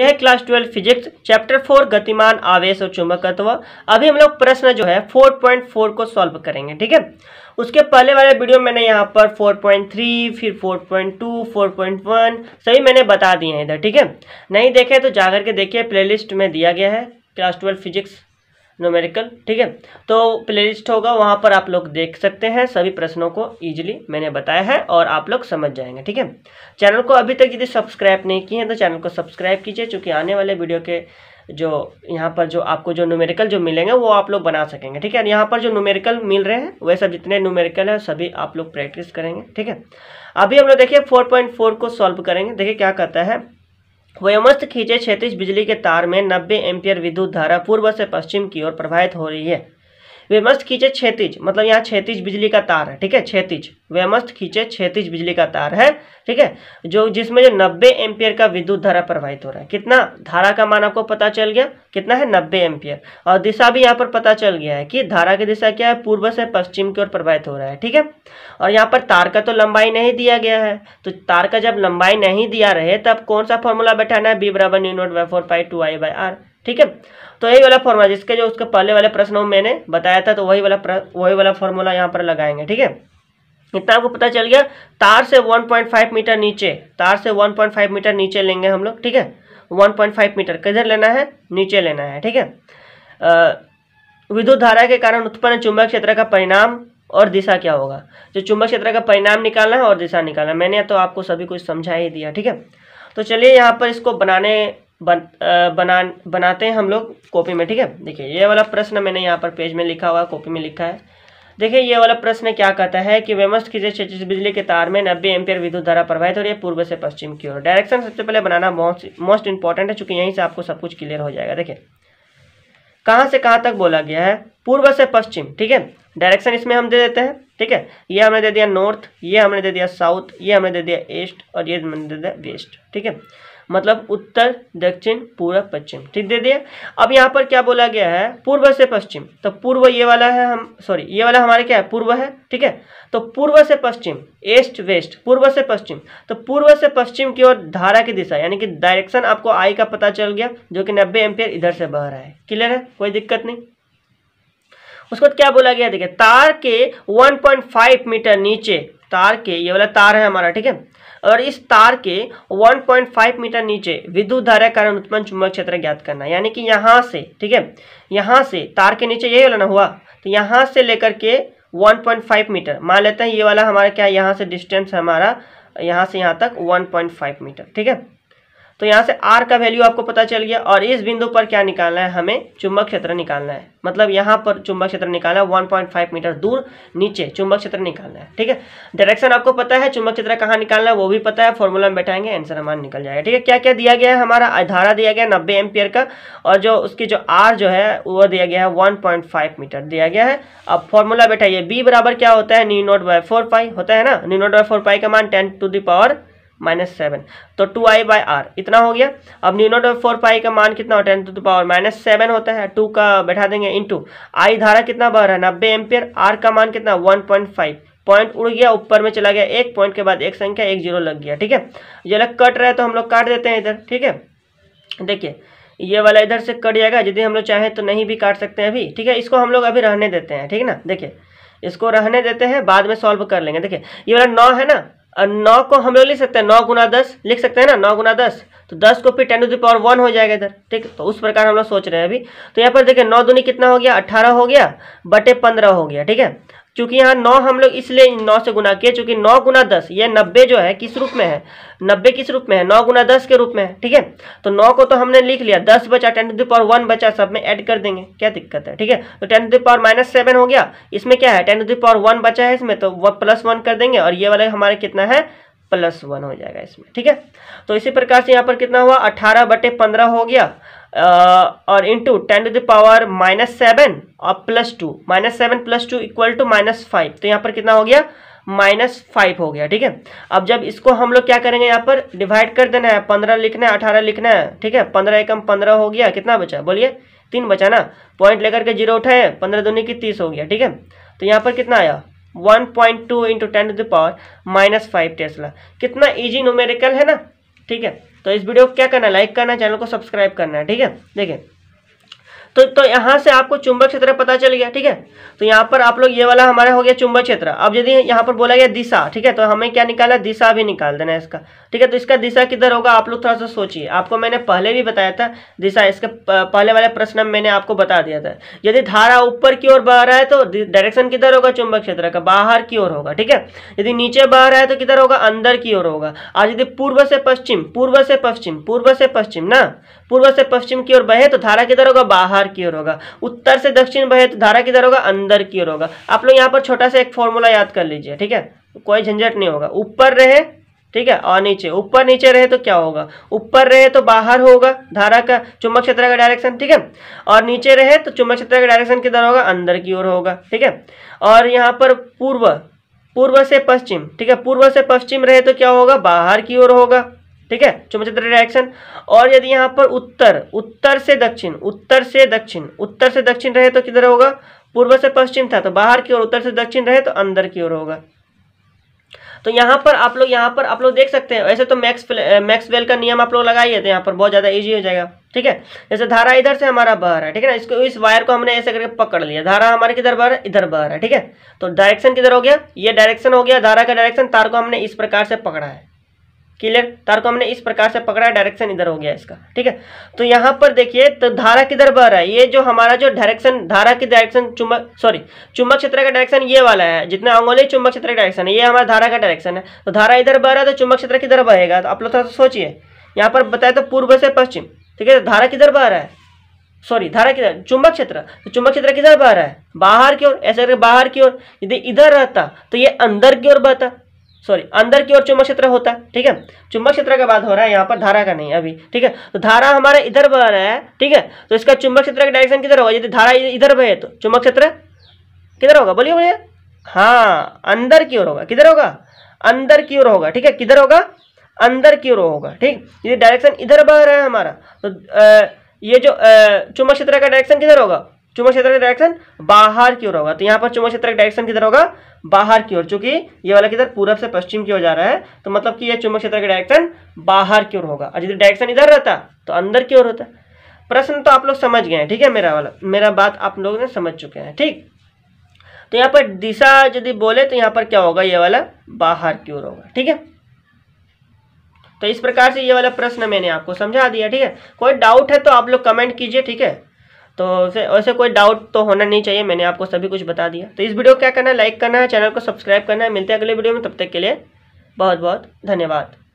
यह class twelve physics chapter four गतिमान आवेश और चुंबकत्व अभी हम लोग प्रश्न जो है फोर पॉइंट फोर को सॉल्व करेंगे ठीक है उसके पहले वाले वीडियो मैंने यहाँ पर फोर पॉइंट थ्री फिर four point two four point one सभी मैंने बता दिए हैं इधर ठीक है नहीं देखे तो जाकर के देखिए प्लेलिस्ट में दिया गया है क्लास ट्वेल्व फिजिक्स न्यूमेरिकल ठीक है तो प्लेलिस्ट होगा वहाँ पर आप लोग देख सकते हैं सभी प्रश्नों को ईजिली मैंने बताया है और आप लोग समझ जाएंगे ठीक है चैनल को अभी तक यदि सब्सक्राइब नहीं किए हैं तो चैनल को सब्सक्राइब कीजिए चूँकि आने वाले वीडियो के जो यहाँ पर जो आपको जो न्यूमेरिकल जो मिलेंगे वो आप लोग बना सकेंगे ठीक है यहाँ पर जो न्यूमेरिकल मिल रहे हैं वह सब जितने न्यूमेरिकल हैं सभी आप लोग प्रैक्टिस करेंगे ठीक है अभी हम लोग देखिए 4.4 को सॉल्व करेंगे देखिए क्या कहता है वयोमस्त खींचे क्षैतिज बिजली के तार में 90 एम्पियर विद्युत धारा पूर्व से पश्चिम की ओर प्रवाहित हो रही है मस्त खींचे छेतीज मतलब यहाँ छेतीज बिजली का तार है ठीक है वे मस्त खींचे छेतीज बिजली का तार है ठीक है जो जिसमें जो नब्बे एम्पियर का विद्युत धारा प्रवाहित हो रहा है कितना धारा का मान आपको पता चल गया कितना है नब्बे एम्पियर और दिशा भी यहाँ पर पता चल गया है कि धारा की दिशा क्या है पूर्व से पश्चिम की ओर प्रवाहित हो रहा है ठीक है और यहाँ पर तार का तो लंबाई नहीं दिया गया है तो तार का जब लंबाई नहीं दिया रहे तब कौन सा फॉर्मूला बैठाना है बी बराबर mu naught by four pi two I by R ठीक है तो यही वाला फॉर्मूला जिसके जो उसके पहले वाले प्रश्न मैंने बताया था तो वही वाला वही वाला फॉर्मूला यहाँ पर लगाएंगे ठीक है इतना आपको पता चल गया तार से 1.5 मीटर नीचे तार से 1.5 मीटर नीचे लेंगे हम लोग ठीक है 1.5 मीटर किधर लेना है नीचे लेना है ठीक है विद्युत धारा के कारण उत्पन्न चुंबक क्षेत्र का परिणाम और दिशा क्या होगा जो चुंबक क्षेत्र का परिणाम निकालना है और दिशा निकालना है मैंने तो आपको सभी कुछ समझा ही दिया ठीक है तो चलिए यहाँ पर इसको बनाने बन, आ, बना बनाते हैं हम लोग कॉपी में ठीक है देखिए ये वाला प्रश्न मैंने यहाँ पर पेज में लिखा हुआ है कॉपी में लिखा है देखिए ये वाला प्रश्न क्या कहता है कि वेमस्ट खींचे क्षैतिज बिजली के तार में नब्बे एम्पियर विद्युत धारा प्रवाहित हो रही है पूर्व से पश्चिम की ओर डायरेक्शन सबसे पहले बनाना मोस्ट मोस्ट इंपॉर्टेंट है चूंकि यहीं से आपको सब कुछ क्लियर हो जाएगा देखिए कहाँ से कहाँ तक बोला गया है पूर्व से पश्चिम ठीक है डायरेक्शन इसमें हम दे देते हैं ठीक है ये हमने दे दिया नॉर्थ ये हमने दे दिया साउथ ये हमने दे दिया ईस्ट और ये हमने दे दिया वेस्ट ठीक है मतलब उत्तर दक्षिण पूर्व पश्चिम ठीक दे दिया अब यहाँ पर क्या बोला गया है पूर्व से पश्चिम तो पूर्व ये वाला है हम सॉरी ये वाला हमारे क्या है पूर्व है ठीक है तो पूर्व से पश्चिम ईस्ट वेस्ट पूर्व से पश्चिम तो पूर्व से पश्चिम की ओर धारा की दिशा यानी कि डायरेक्शन आपको आई का पता चल गया जो कि नब्बे एम्पियर इधर से बह रहा है क्लियर है कोई दिक्कत नहीं उसको क्या बोला गया देखिए तार के 1.5 मीटर नीचे तार के ये वाला तार है हमारा ठीक है और इस तार के 1.5 मीटर नीचे विद्युत धारा कारण उत्पन्न चुंबक क्षेत्र ज्ञात करना यानी कि यहाँ से ठीक है यहाँ से तार के नीचे यही वाला ना हुआ तो यहाँ से लेकर के 1.5 मीटर मान लेते हैं ये वाला हमारा क्या यहाँ से डिस्टेंस हमारा यहाँ से यहाँ तक 1.5 मीटर ठीक है तो यहाँ से आर का वैल्यू आपको पता चल गया और इस बिंदु पर क्या निकालना है हमें चुंबक क्षेत्र निकालना है मतलब यहाँ पर चुंबक क्षेत्र निकालना है फाइव मीटर दूर नीचे चुंबक क्षेत्र निकालना है ठीक है डायरेक्शन आपको पता है चुंबक क्षेत्र कहाँ निकालना है वो भी पता है फॉर्मूला में बैठाएंगे आंसर हमारा निकल जाएगा ठीक है क्या क्या दिया गया है हमारा धारा दिया गया नब्बे एम्पियर का और जो उसकी जो आर जो है वो दिया गया है वन मीटर दिया गया है अब फॉर्मूला बैठाइए बी बराबर क्या होता है न्यू नोट बाय फोर होता है ना न्यू नोट बाय फोर का मान ten to the power minus seven तो टू आई बाई आर इतना हो गया अब न्यू नोट फोर पाई का मान कितना होता है ten to power minus seven होता है टू का बैठा देंगे टू आई धारा कितना बह रहा है नब्बे एम्पियर आर का मान कितना वन पॉइंट फाइव पॉइंट उड़ गया ऊपर में चला गया एक पॉइंट के बाद एक संख्या एक जीरो लग गया ठीक है ये लग कट रहा है तो हम लोग काट देते हैं इधर ठीक है देखिए ये वाला इधर से कट जाएगा यदि हम लोग चाहें तो नहीं भी काट सकते हैं अभी ठीक है इसको हम लोग अभी रहने देते हैं ठीक है ना देखिए इसको रहने देते हैं बाद में सॉल्व कर लेंगे देखिए ये वाला नौ है ना नौ को हम लोग लिख सकते हैं नौ गुना दस लिख सकते हैं ना नौ गुना दस तो दस को फिर टेन टू दावर पावर वन हो जाएगा इधर ठीक तो उस प्रकार हम लोग सोच रहे हैं अभी तो यहाँ पर देखिए नौ दूनी कितना हो गया अट्ठारह हो गया बटे पंद्रह हो गया ठीक है क्योंकि यहाँ नौ हम लोग इसलिए नौ से गुना किए चूंकि नौ गुना दस ये नब्बे जो है किस रूप में है नब्बे किस रूप में है नौ गुना दस के रूप में है ठीक है तो नौ को तो हमने लिख लिया दस बचा टेन टू दावर वन बचा सब में ऐड कर देंगे क्या दिक्कत है ठीक है तो ten to power minus seven हो गया इसमें क्या है टेन टू दावर वन बचा है इसमें तो वह प्लस वन कर देंगे और ये वाला हमारे कितना है प्लस वन हो जाएगा इसमें ठीक है तो इसी प्रकार से यहाँ पर कितना हुआ अठारह बटे पंद्रह हो गया और into ten to the power minus seven और plus two minus seven plus two equal to minus five तो यहाँ पर कितना हो गया माइनस फाइव हो गया ठीक है अब जब इसको हम लोग क्या करेंगे यहाँ पर डिवाइड कर देना है पंद्रह लिखना है अठारह लिखना है ठीक है पंद्रह एकम पंद्रह हो गया कितना बचा बोलिए तीन बचा ना पॉइंट लेकर के जीरो उठाए पंद्रह दूनी की तीस हो गया ठीक है तो यहाँ पर कितना आया one point two into ten to the power minus five tesla कितना ईजी नोमेरिकल है ना ठीक है तो इस वीडियो को क्या करना लाइक करना चैनल को सब्सक्राइब करना है ठीक है देखिए तो तो यहाँ से आपको चुंबक क्षेत्र पता चल गया ठीक है तो यहाँ पर आप लोग ये वाला हमारा हो गया चुंबक क्षेत्र अब यदि यहाँ पर बोला गया दिशा ठीक है तो हमें क्या निकालना दिशा भी निकाल देना है इसका ठीक है तो इसका दिशा किधर होगा आप लोग थोड़ा सा सोचिए आपको मैंने पहले भी बताया था दिशा इसके पहले वाले प्रश्न में मैंने आपको बता दिया था यदि धारा ऊपर की ओर बह रहा है तो डायरेक्शन किधर होगा चुंबक क्षेत्र का बाहर की ओर होगा ठीक है यदि नीचे बह रहा है तो किधर होगा अंदर की ओर होगा और यदि पूर्व से पश्चिम पूर्व से पश्चिम पूर्व से पश्चिम ना पूर्व से पश्चिम की ओर बहे तो धारा किधर होगा बाहर बाहर की ओर होगा उत्तर से दक्षिण बहे तो धारा किधर होगा अंदर की ओर होगा आप लोग यहाँ पर छोटा सा एक फॉर्मूला याद कर लीजिए ठीक है कोई झंझट नहीं होगा ऊपर रहे ठीक है और नीचे ऊपर नीचे रहे तो क्या होगा ऊपर रहे तो बाहर होगा धारा का चुम्बक क्षेत्र का डायरेक्शन ठीक है और नीचे रहे तो चुम्बक क्षेत्र का डायरेक्शन किधर होगा अंदर की ओर होगा ठीक है और यहाँ पर पूर्व पूर्व से पश्चिम ठीक है पूर्व से पश्चिम रहे तो क्या होगा बाहर की ओर होगा ठीक है चुंबचित्र डायरेक्शन और यदि यहाँ पर उत्तर उत्तर से दक्षिण उत्तर से दक्षिण उत्तर से दक्षिण रहे तो किधर होगा पूर्व से पश्चिम था तो बाहर की ओर उत्तर से दक्षिण रहे तो अंदर की ओर होगा तो यहाँ पर आप लोग यहाँ पर आप लोग देख सकते हैं ऐसे तो मैक्स मैक्सवेल का नियम आप लोग लगाइए तो यहाँ पर बहुत ज़्यादा ईजी हो जाएगा ठीक है जैसे धारा इधर से हमारा बह रहा है ठीक है ना इसको इस वायर को हमने ऐसे करके पकड़ लिया धारा हमारे किधर बह रहा है इधर बह रहा है ठीक है तो डायरेक्शन किधर हो गया ये डायरेक्शन हो गया धारा का डायरेक्शन तार को हमने इस प्रकार से पकड़ा है क्लियर तार को हमने इस प्रकार से पकड़ा डायरेक्शन इधर हो गया इसका ठीक है तो यहाँ पर देखिए तो धारा किधर बह रहा है ये जो हमारा जो डायरेक्शन धारा की डायरेक्शन चुंबक सॉरी चुंबक क्षेत्र का डायरेक्शन ये वाला है जितना अंगोली चुंबक क्षेत्र का डायरेक्शन है ये हमारा धारा का डायरेक्शन है तो धारा इधर बह रहा है तो चुंबक क्षेत्र किधर बहेगा तो आप लोग थोड़ा सा सोचिए यहाँ पर बताए तो पूर्व से पश्चिम ठीक है तो धारा किधर बह रहा है सॉरी धारा किधर चुंबक क्षेत्र तो चुंबक क्षेत्र किधर बह रहा है बाहर की ओर ऐसे करके बाहर की ओर यदि इधर रहता तो ये अंदर की ओर बहता सॉरी अंदर की ओर चुंबक क्षेत्र होता है ठीक है चुंबक क्षेत्र का बात हो रहा है यहाँ पर धारा का नहीं अभी ठीक है तो धारा हमारा इधर बह रहा है ठीक है तो इसका चुंबक क्षेत्र का डायरेक्शन किधर होगा यदि धारा इधर बहे तो चुंबक क्षेत्र किधर होगा बोलिए भैया हाँ अंदर की ओर होगा किधर होगा अंदर की ओर होगा ठीक है किधर होगा अंदर की ओर होगा ठीक यदि डायरेक्शन इधर बह रहा है हमारा तो ये जो चुंबक क्षेत्र का डायरेक्शन किधर होगा चुंबक क्षेत्र का डायरेक्शन बाहर की ओर होगा तो यहाँ पर चुंबक क्षेत्र का डायरेक्शन किधर होगा बाहर की ओर चूंकि ये वाला किधर पूरब से पश्चिम की ओर जा रहा है तो मतलब कि यह चुंबक क्षेत्र का डायरेक्शन बाहर की ओर होगा और यदि डायरेक्शन इधर रहता तो अंदर की ओर होता प्रश्न तो आप लोग समझ गए हैं ठीक है मेरा वाला मेरा बात आप लोगों ने समझ चुके हैं ठीक तो यहाँ पर दिशा यदि बोले तो यहाँ पर क्या होगा ये वाला बाहर की ओर होगा ठीक है तो इस प्रकार से ये वाला प्रश्न मैंने आपको समझा दिया ठीक है कोई डाउट है तो आप लोग कमेंट कीजिए ठीक है तो वैसे कोई डाउट तो होना नहीं चाहिए मैंने आपको सभी कुछ बता दिया तो इस वीडियो को क्या करना है लाइक करना है चैनल को सब्सक्राइब करना है मिलते हैं अगले वीडियो में तब तक के लिए बहुत बहुत धन्यवाद